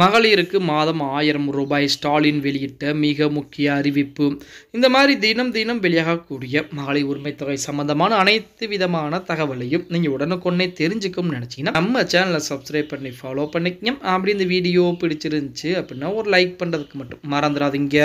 மகளிருக்கு மாதம் ஆயிரம் ரூபாய் ஸ்டாலின் வெளியிட்ட மிக முக்கிய அறிவிப்பு இந்த மாதிரி தினம் தினம் வெளியாகக்கூடிய மகளிர் தொகை சம்பந்தமான அனைத்து விதமான தகவலையும் நீங்கள் உடனுக்குடனே தெரிஞ்சுக்கணும்னு நினச்சிங்கன்னா நம்ம சேனலை சப்ஸ்கிரைப் பண்ணி ஃபாலோ பண்ணிக்கோங்க அப்படி இந்த வீடியோ பிடிச்சிருந்துச்சு அப்படின்னா ஒரு லைக் பண்ணுறதுக்கு மட்டும் மறந்துடாதீங்க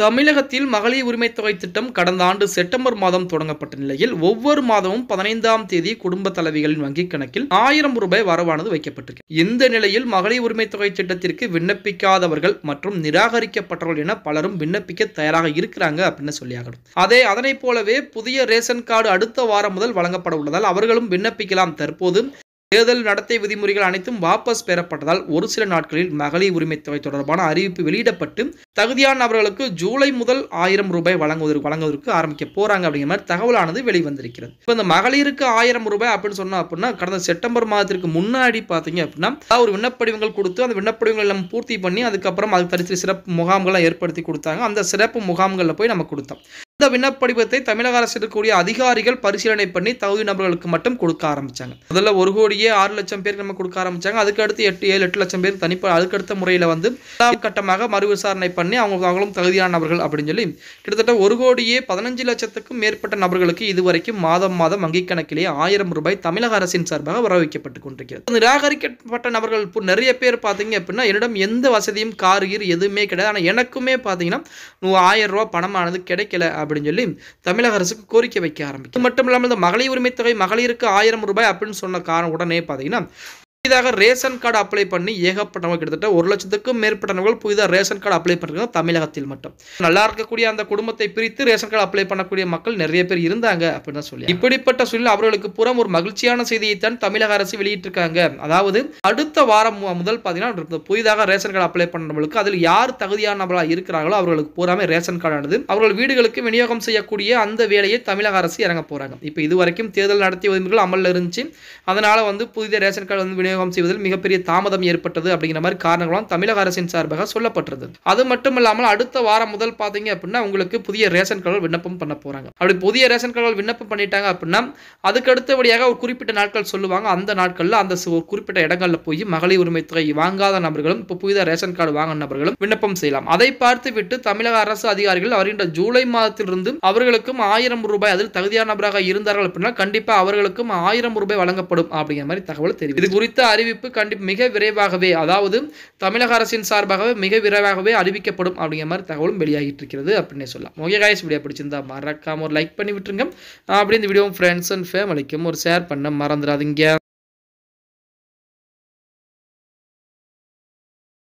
தமிழகத்தில் மகளிர் உரிமை தொகை திட்டம் கடந்த ஆண்டு செப்டம்பர் மாதம் தொடங்கப்பட்ட நிலையில் ஒவ்வொரு மாதமும் பதினைந்தாம் தேதி குடும்ப தலைவிகளின் வங்கிக் கணக்கில் ஆயிரம் ரூபாய் வரவானது வைக்கப்பட்டிருக்கு இந்த நிலையில் மகளிர் உரிமை தொகை திட்டத்திற்கு விண்ணப்பிக்காதவர்கள் மற்றும் நிராகரிக்கப்பட்டவர்கள் என பலரும் விண்ணப்பிக்க தயாராக இருக்கிறாங்க அப்படின்னு சொல்லியாகணும் அதே அதனைப் போலவே புதிய ரேஷன் கார்டு அடுத்த வாரம் முதல் வழங்கப்பட உள்ளதால் அவர்களும் விண்ணப்பிக்கலாம் தற்போது தேர்தல் நடத்தை விதிமுறைகள் அனைத்தும் வாபஸ் பெறப்பட்டதால் ஒரு சில நாட்களில் மகளிர் உரிமை தொகை தொடர்பான அறிவிப்பு வெளியிடப்பட்டு தகுதியான நபர்களுக்கு ஜூலை முதல் ஆயிரம் ரூபாய் வழங்குவதற்கு வழங்குவதற்கு ஆரம்பிக்க போறாங்க அப்படிங்கிற மாதிரி தகவலானது வெளிவந்திருக்கிறது இப்போ இந்த மகளிருக்கு ஆயிரம் ரூபாய் அப்படின்னு சொன்னா அப்படின்னா கடந்த செப்டம்பர் மாதத்திற்கு முன்னாடி பார்த்தீங்க அப்படின்னா ஒரு விண்ணப்படிவங்கள் கொடுத்து அந்த விண்ணப்படிவங்கள் நம்ம பூர்த்தி பண்ணி அதுக்கப்புறம் அதுக்கு தரிசு சிறப்பு முகாம்களை ஏற்படுத்தி கொடுத்தாங்க அந்த சிறப்பு முகாம்களில் போய் நம்ம கொடுத்தோம் விண்ணப்படிவத்தை தமிழக அரசு இருக்கக்கூடிய அதிகாரிகள் பரிசீலனை பண்ணி தகுதி நபர்களுக்கு மட்டும் கொடுக்க ஆரம்பிச்சாங்க முதல்ல ஒரு கோடியே ஆறு லட்சம் பேர் நம்ம கொடுக்க ஆரம்பிச்சாங்க அதுக்கு அடுத்து எட்டு ஏழு எட்டு லட்சம் பேர் தனிப்ப அதுக்கு அடுத்த முறையில் வந்து கட்டமாக மறு விசாரணை பண்ணி அவங்க அவங்களும் தகுதியான நபர்கள் அப்படின்னு சொல்லி கிட்டத்தட்ட ஒரு கோடியே பதினஞ்சு லட்சத்துக்கும் மேற்பட்ட நபர்களுக்கு இதுவரைக்கும் மாதம் மாதம் வங்கிக் கணக்கிலேயே ஆயிரம் ரூபாய் தமிழக அரசின் சார்பாக வர வைக்கப்பட்டு கொண்டிருக்கிறது நிராகரிக்கப்பட்ட நபர்கள் நிறைய பேர் பார்த்தீங்க அப்படின்னா என்னிடம் எந்த வசதியும் கார் எதுவுமே கிடையாது ஆனால் எனக்குமே பார்த்தீங்கன்னா ஆயிரம் ரூபா பணமானது கிடைக்கல அப்படின்னு அப்படின்னு சொல்லி தமிழக அரசுக்கு கோரிக்கை வைக்க ஆரம்பிக்கும் மட்டும் இல்லாமல் இந்த மகளிர் உரிமை தொகை மகளிருக்கு ஆயிரம் ரூபாய் அப்படின்னு சொன்ன காரணம் உடனே பார்த்தீங்கன்னா புதிதாக ரேஷன் கார்டு அப்ளை பண்ணி ஏகப்பட்டவங்க கிட்டத்தட்ட ஒரு லட்சத்துக்கும் மேற்பட்டவர்கள் புதிதாக ரேஷன் கார்டு அப்ளை பண்ணுறது தமிழகத்தில் மட்டும் நல்லா இருக்கக்கூடிய அந்த குடும்பத்தை பிரித்து ரேஷன் கார்டு அப்ளை பண்ணக்கூடிய மக்கள் நிறைய பேர் இருந்தாங்க அப்படின்னு சொல்லி இப்படிப்பட்ட சூழல் அவர்களுக்கு புறம் ஒரு மகிழ்ச்சியான செய்தியை தான் தமிழக அரசு வெளியிட்டிருக்காங்க அதாவது அடுத்த வாரம் முதல் பார்த்தீங்கன்னா புதிதாக ரேஷன் கார்டு அப்ளை பண்ணவங்களுக்கு அதில் யார் தகுதியானவர்களாக இருக்கிறாங்களோ அவர்களுக்கு பூராமே ரேஷன் கார்டானது அவர்கள் வீடுகளுக்கு விநியோகம் செய்யக்கூடிய அந்த வேலையை தமிழக அரசு இறங்க போறாங்க இப்போ இதுவரைக்கும் தேர்தல் நடத்திய விதிமுறைகள் அமலில் இருந்துச்சு அதனால வந்து புதிய ரேஷன் கார்டு வந்து விநியோகம் செய்வதில் மிகப்பெரிய தாமதம் ஏற்பட்டது அப்படிங்கிற மாதிரி காரணங்களும் தமிழக அரசின் சார்பாக சொல்லப்பட்டது அது மட்டும் இல்லாமல் அடுத்த வாரம் முதல் பார்த்தீங்க அப்படின்னா உங்களுக்கு புதிய ரேஷன் கார்டு விண்ணப்பம் பண்ண போறாங்க அப்படி புதிய ரேஷன் கார்டு விண்ணப்பம் பண்ணிட்டாங்க அப்படின்னா அதுக்கு அடுத்தபடியாக ஒரு குறிப்பிட்ட நாட்கள் சொல்லுவாங்க அந்த நாட்களில் அந்த குறிப்பிட்ட இடங்களில் போய் மகளிர் உரிமை தொகை வாங்காத நபர்களும் இப்போ புதிய ரேஷன் கார்டு வாங்க நபர்களும் விண்ணப்பம் செய்யலாம் அதை பார்த்து விட்டு தமிழக அரசு அதிகாரிகள் வருகின்ற ஜூலை மாதத்திலிருந்து அவர்களுக்கும் ஆயிரம் ரூபாய் அதில் தகுதியான நபராக இருந்தார்கள் அப்படின்னா கண்டிப்பாக அவர்களுக்கும் ஆயிரம் ரூபாய் வழங்கப்படும் அப்படிங்கிற மாதிரி தகவல் தெரியும் இது குறித்து அறிவிப்பு கண்டி மிக விரைவாகவே அதாவது தமிழக அரசின் சார்பாகவே மிக விரைவாகவே அறிவிக்கப்படும் அப்படிங்கிற மாதிரி தகவலும் வெளியாகிட்டு இருக்கிறது அப்படின்னு சொல்லலாம் ஓகே காய்ஸ் வீடியோ பிடிச்சிருந்தா மறக்காம ஒரு லைக் பண்ணி விட்டுருங்க அப்படி இந்த வீடியோ ஃப்ரெண்ட்ஸ் அண்ட் ஃபேமிலிக்கும் ஒரு ஷேர் பண்ண மறந்துடாதீங்க